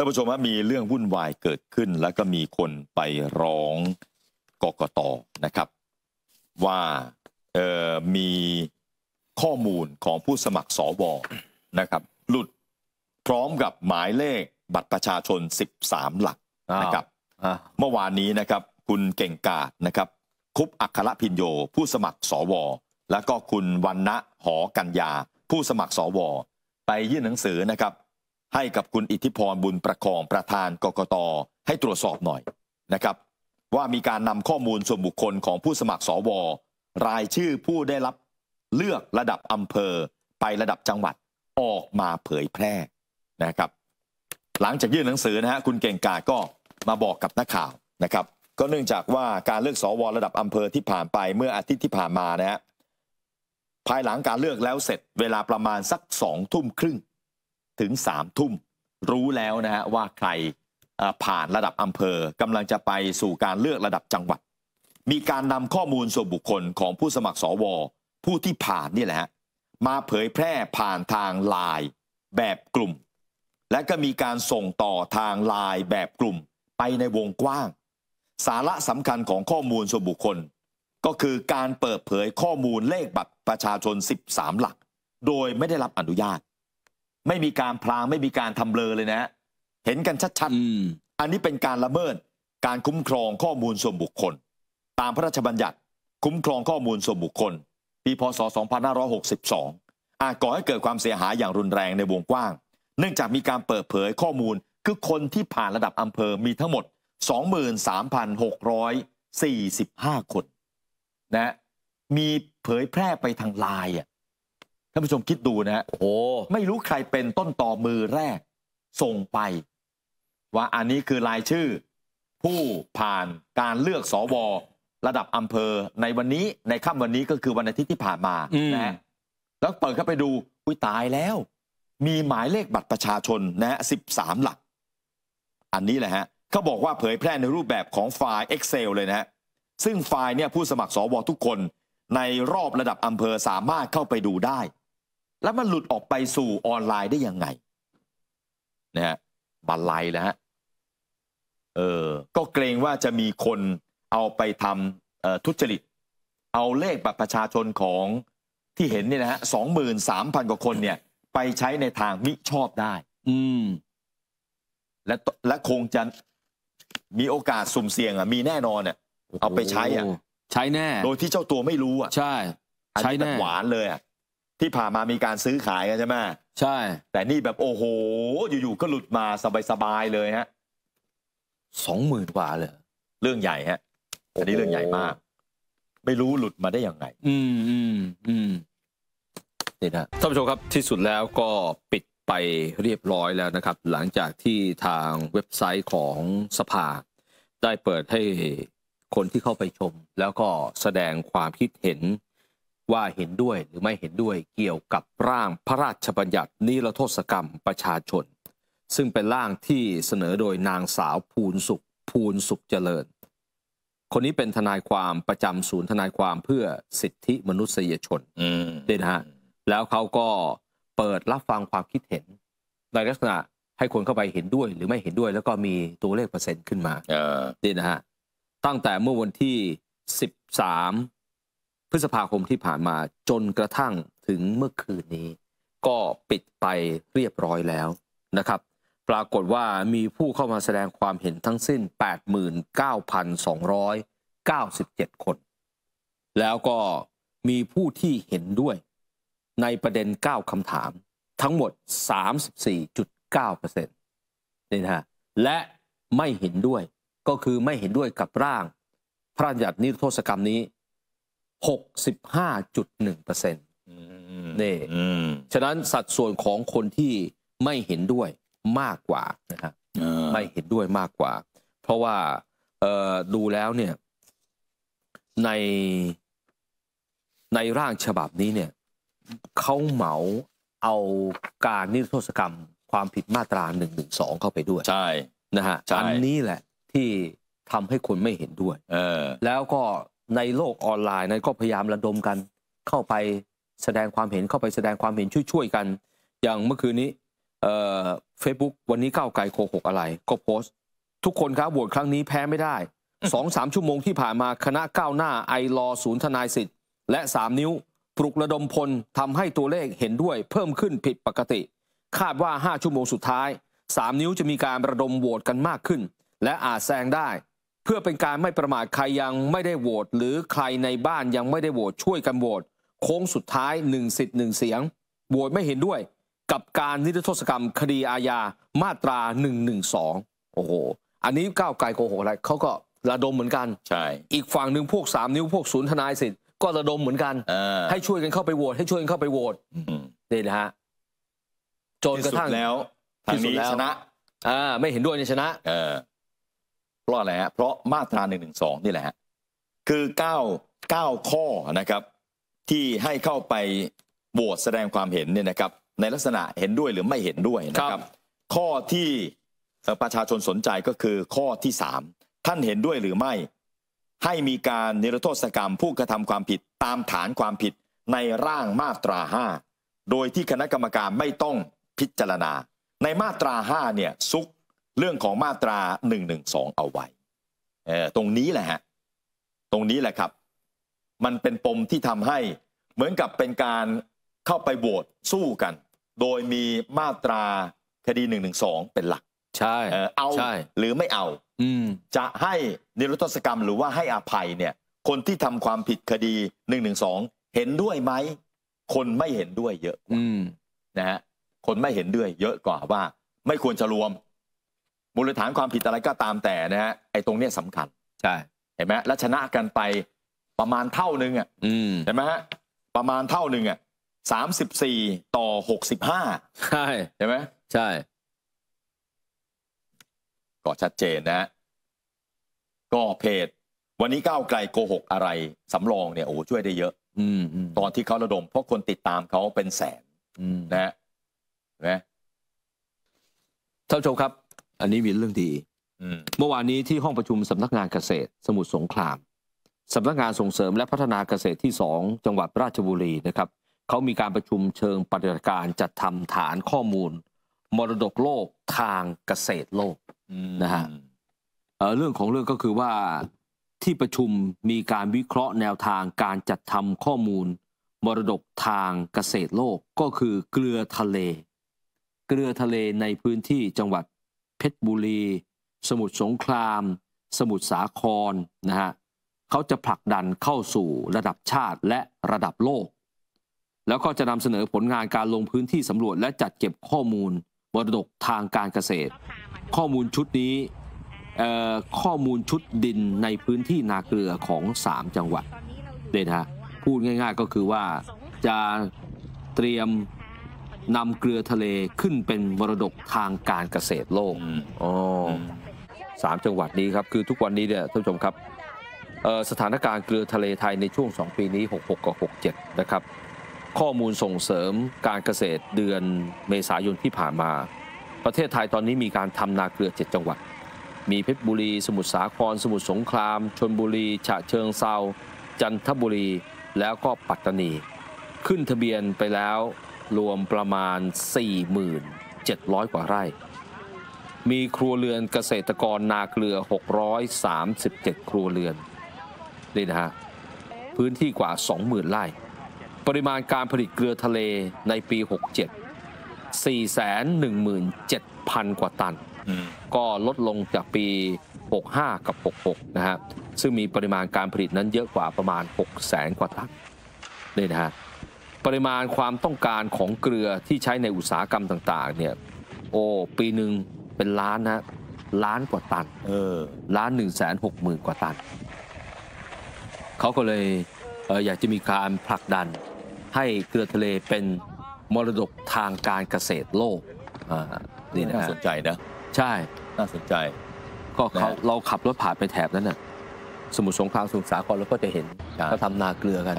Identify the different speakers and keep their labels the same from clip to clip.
Speaker 1: ท่านผู้ชมรับมีเรื่องวุ่นวายเกิดขึ้น แล้วก็มีคนไปร้องกกตนะครับ ว่ามีข้อมูลของผู้สมัครสวนะครับหลุดพร้อมกับหมายเลขบัตรประชาชน 13 หลักนะครับเมื่อวานนี้นะครับ คุณเก่งกาดนะครับ คุปอัครพินโยผู้สมัครสวแล้วก็คุณวันณะหอกัญญาผู้สมัครสวไปยื่นหนังสือนะครับให้กับคุณอิทธิพรบุญประคองประธานกกตให้ตรวจสอบหน่อยนะครับว่ามีการนำข้อมูลส่วนบุคคลของผู้สมัครสวรายชื่อผู้ได้รับเลือกระดับอำเภอไประดับจังหวัดออกมาเผยแพร่นะครับหลังจากยื่นหนังสือนะฮะคุณเก่งกาก็มาบอกกับนักข่าวนะครับก็เนื่องจากว่าการเลือกสวระดับอำเภอที่ผ่านไปเมื่ออาทิตย์ที่ผ่านมานะฮะภายหลังการเลือกแล้วเสร็จเวลาประมาณสักสองทุ่มครึ่งถึง3ามทุ่มรู้แล้วนะฮะว่าใครผ่านระดับอำเภอกำลังจะไปสู่การเลือกระดับจังหวัด มีการนำข้อมูลส่วนบุคคลของผู้สมัครสว ผู้ที่ผ่านนี่แหละมาเผยแพร่ผ่านทางไลน์แบบกลุ่ม และก็มีการส่งต่อทางไลน์แบบกลุ่มไปในวงกว้าง สาระสำคัญของข้อมูลส่วนบุคคล ก็คือการเปิดเผยข้อมูลเลขบัตรประชาชน 13 หลัก โดยไม่ได้รับอนุญาตไม่มีการพลางไม่มีการทำเลอเลยนะ เห็นกันชัด ๆ อันนี้เป็นการละเมิดการคุ้มครองข้อมูลส่วนบุคคล ตามพระราชบัญญัติคุ้มครองข้อมูลส่วนบุคคลปีพศ 2562 อาจก่อให้เกิดความเสียหายอย่างรุนแรงในวงกว้าง เนื่องจากมีการเปิดเผยข้อมูลคือคนที่ผ่านระดับอำเภอมีทั้งหมด 23,645 คนนะมีเผยแพร่ไปทางไลน์อ่ะานผู้ชมคิดดูนะฮะ โอ้ไม่รู้ใครเป็นต้นต่อมือแรก ส่งไป ว่าอันนี้คือรายชื่อ ผู้ผ่านการเลือกสวระดับอำเภอ ในวันนี้ในค่ำวันนี้ก็คือวันอาทิตย์ที่ผ่านมานะฮะแล้วเปิดเข้าไปดูอุ้ยตายแล้ว มีหมายเลขบัตรประชาชนนะฮะสิบสามหลัก อันนี้แหละฮะเขาบอกว่าเผยแพร่ในรูปแบบของไฟล์ Excel เลยนะฮะซึ่งไฟล์เนี่ยผู้สมัครสวทุกคนในรอบระดับอำเภอสามารถเข้าไปดูได้แล้วมันหลุดออกไปสู่ออนไลน์ได้ยังไงนะฮะบันไลแล้วฮะเออ ก็เกรงว่าจะมีคนเอาไปทำทุจริต เอาเลขบัตรประชาชนของที่เห็นเนี่ยนะฮะสองหมื่นสามพันกว่าคนเนี่ย ไปใช้ในทางมิชอบได้ อืม และและคงจะมีโอกาสสุ่มเสี่ยง อ่ะ มีแน่นอนเนี่ยเอาไปใช้อ่ะใช้แน่ โดยที่เจ้าตัวไม่รู้ อ่ะ ใช่ ใช้แน่หวานเลยอ่ะที่ผ่านมามีการซื้อขายกันใช่ไหมใช่ แต่นี่แบบโอ้โห อยู่ๆก็หลุดมาสบายๆเลยฮะสองหมื่นกว่าเลย เรื่องใหญ่ฮะอันนี้เรื่องใหญ่มาก ไม่รู้หลุดมาได้ยังไง
Speaker 2: อืมอืมอืมนี่นะท่านผู้ชมครับที่สุดแล้วก็ปิดไปเรียบร้อยแล้วนะครับ หลังจากที่ทางเว็บไซต์ของสภา ได้เปิดให้คนที่เข้าไปชม แล้วก็แสดงความคิดเห็นว่าเห็นด้วยหรือไม่เห็นด้วยเกี่ยวกับร่างพระราชบัญญัติ นิรโทษกรรมประชาชน ซึ่งเป็นร่างที่เสนอโดยนางสาวภูนสุขภูนสุขเจริญ คนนี้เป็นทนายความประจำศูนย์ทนายความเพื่อสิทธิมนุษยชนเด่นฮะแล้วเขาก็เปิดรับฟังความคิดเห็นในลักษณะให้คนเข้าไปเห็นด้วยหรือไม่เห็นด้วย แล้วก็มีตัวเลขเปอร์เซ็นต์ขึ้นมาเด่นฮะตั้งแต่เมื่อวันที่13พฤษภาคมที่ผ่านมาจนกระทั่งถึงเมื่อคืนนี้ ก็ปิดไปเรียบร้อยแล้วนะครับ ปรากฏว่ามีผู้เข้ามาแสดงความเห็นทั้งสิ้น 89,297 คน แล้วก็มีผู้ที่เห็นด้วยในประเด็น 9คำถามทั้งหมด 34.9%นี่นะฮะและไม่เห็นด้วยก็คือไม่เห็นด้วยกับร่าง พระราชบัญญัตินิรโทษกรรมนี้65.1%นี่ฉะนั้นสัดส่วนของคนที่ไม่เห็นด้วยมากกว่านะฮะไม่เห็นด้วยมากกว่า เพราะว่าดูแล้วเนี่ยในในร่างฉบับนี้เนี่ยเขาเหมาเอาการนิรโทษกรรม ความผิดมาตรา1นึเข้าไปด้วย ใช่นะฮะอันนี้แหละที่ทำให้คนไม่เห็นด้วยแล้วก็ในโลกออนไลน์นั้นก็พยายามระดมกัน เข้าไปแสดงความเห็นเข้าไปแสดงความเห็นช่วยๆกัน อย่างเมื่อคืนนี้เฟซบุ๊กวันนี้ก้าวไกลโคหกอะไร ก็โพสต์ ทุกคนครับโหวตครั้งนี้แพ้ไม่ได้สองสามชั่วโมงที่ผ่านมาคณะก้าวหน้าไอรอศูนย์ทนายสิทธิ์และสามนิ้วปลุกระดมพลทำให้ตัวเลขเห็นด้วยเพิ่มขึ้นผิดปกติ คาดว่า 5 ชั่วโมงสุดท้าย 3 นิ้วจะมีการระดมโหวตกันมากขึ้น และอาจแซงได้พื่อเป็นการไม่ประมาทใครยังไม่ได้โหวตหรือใครในบ้านยังไม่ได้โหวตช่วยกันโหวตโค้งสุดท้ายหนึ่งสิทธิ์หนึ่งเสียงโหวตไม่เห็นด้วย กับการนิรโทษกรรมคดีอาญามาตรา1นึโอ้โห อันนี้ก้าวไกลโกหกอะไรเขาก็ ระดมเหมือนกันใช่ อีกฝั่งหนึ่งพวก 3 นิ้วพวกศูนย์ทนายสิทธิ์ก็ระดมเหมือนกันให้ช่วยกันเข้าไปโหวตให้ช่วยกันเข้าไปโหวตนี่นะฮะจนกระทั่งแล้วที่สุดแล้วชนะอ่า
Speaker 1: ไม่เห็นด้วยในชนะเพราะอะไรฮะเพราะมาตรา1นึนี่แหละฮะคือ9าข้อนะครับที่ให้เข้าไปโหวตแสดงความเห็นเนี่ยนะครับในลักษณะเห็นด้วยหรือไม่เห็นด้วยนะครับ ข้อที่ประชาชนสนใจก็คือข้อที่ 3 ท่านเห็นด้วยหรือไม่ให้มีการนิรโทษกรรมผู้กระทำความผิดตามฐานความผิดในร่างมาตรา 5 โดยที่คณะกรรมการไม่ต้องพิจารณา ในมาตรา 5 เนี่ยซุกเรื่องของมาตรา1นึเอาไว้ตรงนี้แหละฮะ ตรงนี้แหละครับ มันเป็นปมที่ทำให้เหมือนกับเป็นการเข้าไปโหวตสู้กัน โดยมีมาตราคดี1นึเป็นหลักใช่เอาหรือไม่เอาจะให้นิรโทษกรรม หรือว่าให้อภัยเนี่ย คนที่ทำความผิดคดี1นึเห็นด้วยไหม คนไม่เห็นด้วยเยอะกว่านะฮะคนไม่เห็นด้วยเยอะกว่าว่าไม่ควรจะรวมมูลฐานความผิดอะไรก็ตามแต่นะฮะไอ้ตรงเนี้ยสำคัญ ใช่ เห็นไหมและชนะกันไปประมาณเท่านึงอ่ะเห็นไหมฮะประมาณเท่านึงอ่ะสามสิบสี่ต่อหกสิบห้าใช่เห็นไหมใช่ ก็ชัดเจนนะฮะก็เพจ วันนี้ก้าวไกลโกหกอะไรสำรองเนี่ยโอ้ช่วยได้เยอะ อืม ตอนที่เขาระดมเพราะคนติดตามเขาเป็น
Speaker 2: แสนนะฮะเห็นไหมท่านผู้ชมครับอันนี้มีเรื่องดี เมื่อวานนี้ที่ห้องประชุมสำนักงานเกษตร สมุทรสงครามสำนักงานส่งเสริมและพัฒนาเกษตรที่สองจังหวัดราชบุรีนะครับเขามีการประชุมเชิงปฏิบัติการ จัดทำฐานข้อมูล มรดกโลกทางเกษตรโลกนะฮะเรื่องของเรื่องก็คือว่าที่ประชุมมีการวิเคราะห์แนวทางการจัดทำข้อมูล มรดกทางเกษตรโลกก็คือเกลือทะเล เกลือทะเลในพื้นที่จังหวัดเพชรบุรีสมุทรสงคราม สมุทรสาครนะฮะเขาจะผลักดันเข้าสู่ระดับชาติและระดับโลก แล้วก็จะนำเสนอผลงานการลงพื้นที่สำรวจ และจัดเก็บข้อมูลบรดกทางการเกษตร ข้อมูลชุดนี้ข้อมูลชุดดินในพื้นที่นาเกลือของ 3 จังหวัดเดนะพูดง่าย ๆก็คือว่าจะเตรียมนำเกลือทะเลขึ้นเป็นมรดกทางการเกษตรโลก อ๋อสามจังหวัดนี้ครับ คือทุกวันนี้เนี่ยท่านผู้ชมครับสถานการณ์เกลือทะเลไทยในช่วง 2 ปีนี้ 66กับ67 นะครับ ข้อมูลส่งเสริมการเกษตรเดือนเมษายนที่ผ่านมา ประเทศไทยตอนนี้มีการทำนาเกลือ 7 จังหวัด มีเพชรบุรี สมุทรสาคร สมุทรสงคราม ชนบุรีฉะเชิงเซาจันทบุรีแล้วก็ปัตตานี ขึ้นทะเบียนไปแล้วรวมประมาณ 4,700 กว่าไร่ มีครัวเรือนเกษตรกรนาเกลือ 637 ครัวเรือนนี่นะฮะ พื้นที่กว่า 20,000 ไร่ ปริมาณการผลิตเกลือทะเลในปี 67 417,000 กว่าตัน ก็ลดลงจากปี 65 กับ 66 นะฮะซึ่งมีปริมาณการผลิตนั้นเยอะกว่าประมาณ 6 0 0 0 0 0 กว่าตันนี่นะฮะปริมาณความต้องการของเกลือที่ใช้ในอุตสาหกรรมต่าง ๆ เนี่ยโอ้ปีหนึ่งเป็นล้านนะ ล้านกว่าตันเออล้านหนึ่งแสนหกหมื่นกว่าตัน เขาก็เลยเอออยากจะมีการผลักดันให้เกลือทะเลเป็นมรดกทางการเกษตรโลกนี่นะน่าสนใจนะ ใช่น่าสนใจก็เขาเราขับรถผ่านไปแถบนั้นน่ะสมุทรสงครามสมุทรสาครเราก็จะเห็นเขาทำนาเกลือกัน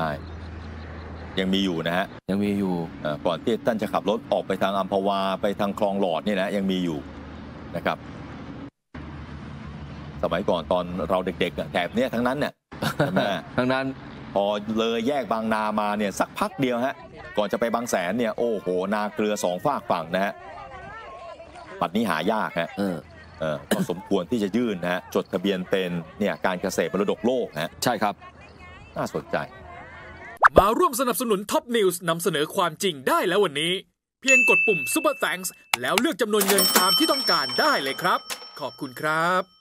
Speaker 2: ยังมีอยู่นะฮะยังมีอยู่
Speaker 1: ก่อนที่ท่านจะขับรถออกไปทางอัมพวาไปทางคลองหลอดนี่นะยังมีอยู่นะครับ สมัยก่อนตอนเราเด็กๆแถบเนี้ยทั้งนั้นเนี่ยทั้งนั้นพอเลยแยกบางนามาเนี่ยสักพักเดียวฮะก่อนจะไปบางแสนเนี่ยโอ้โห นาเกลือสองฝากฝั่งนะฮะปัดนี้หายากฮะเออเออก็สมควรที่จะยื่นนะฮะจดทะเบียนเป็นเนี่ยการเกษตรมรดกโลกฮะใช่ครับ น่าสนใจ
Speaker 2: มาร่วมสนับสนุนท็อปนิวส์นำเสนอความจริงได้แล้ววันนี้ เพียงกดปุ่มป u ปอร์แ a n k ์แล้วเลือกจำนวนเงินตามที่ต้องการได้เลยครับ ขอบคุณครับ